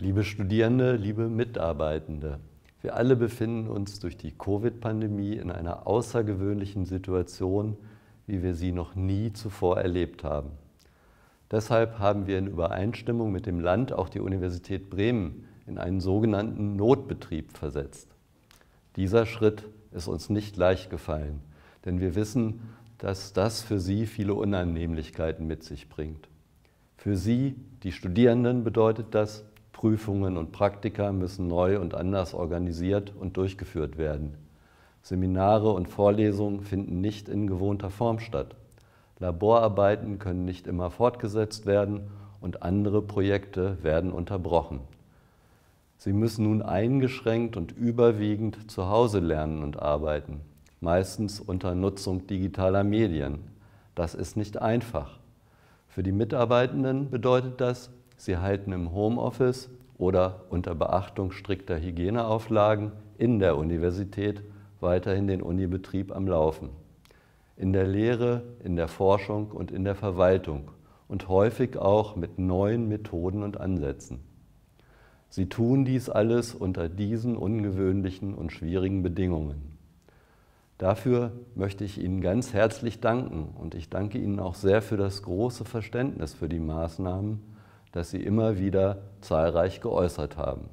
Liebe Studierende, liebe Mitarbeitende, wir alle befinden uns durch die Covid-Pandemie in einer außergewöhnlichen Situation, wie wir sie noch nie zuvor erlebt haben. Deshalb haben wir in Übereinstimmung mit dem Land auch die Universität Bremen in einen sogenannten Notbetrieb versetzt. Dieser Schritt ist uns nicht leicht gefallen, denn wir wissen, dass das für Sie viele Unannehmlichkeiten mit sich bringt. Für Sie, die Studierenden, bedeutet das, Prüfungen und Praktika müssen neu und anders organisiert und durchgeführt werden. Seminare und Vorlesungen finden nicht in gewohnter Form statt. Laborarbeiten können nicht immer fortgesetzt werden und andere Projekte werden unterbrochen. Sie müssen nun eingeschränkt und überwiegend zu Hause lernen und arbeiten, meistens unter Nutzung digitaler Medien. Das ist nicht einfach. Für die Mitarbeitenden bedeutet das, Sie halten im Homeoffice oder unter Beachtung strikter Hygieneauflagen in der Universität weiterhin den Unibetrieb am Laufen. In der Lehre, in der Forschung und in der Verwaltung und häufig auch mit neuen Methoden und Ansätzen. Sie tun dies alles unter diesen ungewöhnlichen und schwierigen Bedingungen. Dafür möchte ich Ihnen ganz herzlich danken und ich danke Ihnen auch sehr für das große Verständnis für die Maßnahmen, das sie immer wieder zahlreich geäußert haben.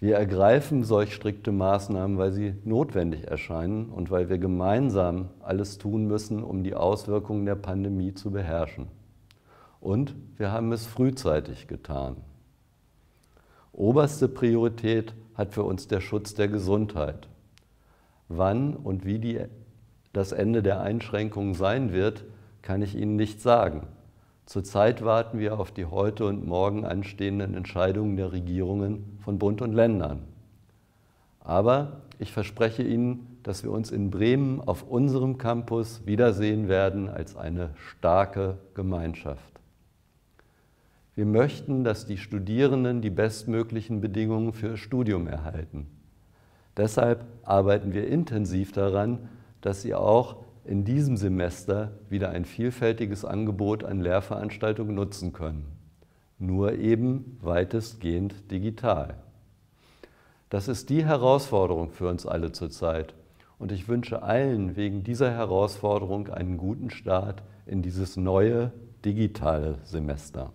Wir ergreifen solch strikte Maßnahmen, weil sie notwendig erscheinen und weil wir gemeinsam alles tun müssen, um die Auswirkungen der Pandemie zu beherrschen. Und wir haben es frühzeitig getan. Oberste Priorität hat für uns der Schutz der Gesundheit. Wann und wie die, das Ende der Einschränkungen sein wird, kann ich Ihnen nicht sagen. Zurzeit warten wir auf die heute und morgen anstehenden Entscheidungen der Regierungen von Bund und Ländern. Aber ich verspreche Ihnen, dass wir uns in Bremen auf unserem Campus wiedersehen werden als eine starke Gemeinschaft. Wir möchten, dass die Studierenden die bestmöglichen Bedingungen für ihr Studium erhalten. Deshalb arbeiten wir intensiv daran, dass sie auch in diesem Semester wieder ein vielfältiges Angebot an Lehrveranstaltungen nutzen können, nur eben weitestgehend digital. Das ist die Herausforderung für uns alle zurzeit und ich wünsche allen wegen dieser Herausforderung einen guten Start in dieses neue digitale Semester.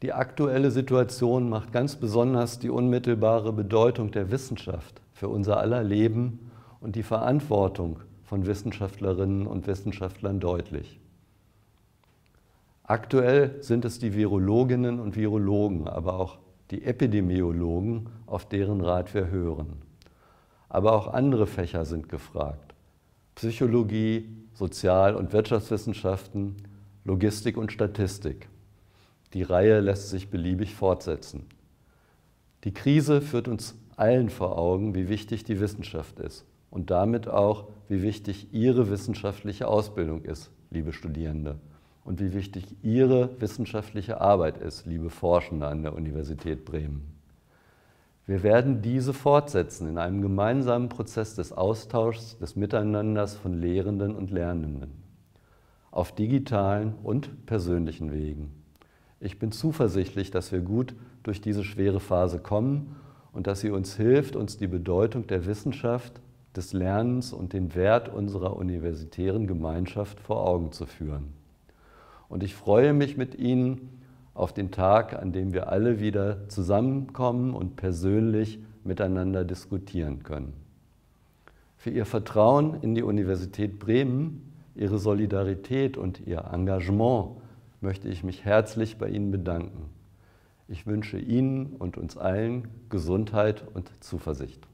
Die aktuelle Situation macht ganz besonders die unmittelbare Bedeutung der Wissenschaft für unser aller Leben und die Verantwortung von Wissenschaftlerinnen und Wissenschaftlern deutlich. Aktuell sind es die Virologinnen und Virologen, aber auch die Epidemiologen, auf deren Rat wir hören. Aber auch andere Fächer sind gefragt. Psychologie, Sozial- und Wirtschaftswissenschaften, Logistik und Statistik. Die Reihe lässt sich beliebig fortsetzen. Die Krise führt uns allen vor Augen, wie wichtig die Wissenschaft ist und damit auch, wie wichtig Ihre wissenschaftliche Ausbildung ist, liebe Studierende, und wie wichtig Ihre wissenschaftliche Arbeit ist, liebe Forschende an der Universität Bremen. Wir werden diese fortsetzen in einem gemeinsamen Prozess des Austauschs, des Miteinanders von Lehrenden und Lernenden, auf digitalen und persönlichen Wegen. Ich bin zuversichtlich, dass wir gut durch diese schwere Phase kommen und dass sie uns hilft, uns die Bedeutung der Wissenschaft des Lernens und den Wert unserer universitären Gemeinschaft vor Augen zu führen. Und ich freue mich mit Ihnen auf den Tag, an dem wir alle wieder zusammenkommen und persönlich miteinander diskutieren können. Für Ihr Vertrauen in die Universität Bremen, Ihre Solidarität und Ihr Engagement möchte ich mich herzlich bei Ihnen bedanken. Ich wünsche Ihnen und uns allen Gesundheit und Zuversicht.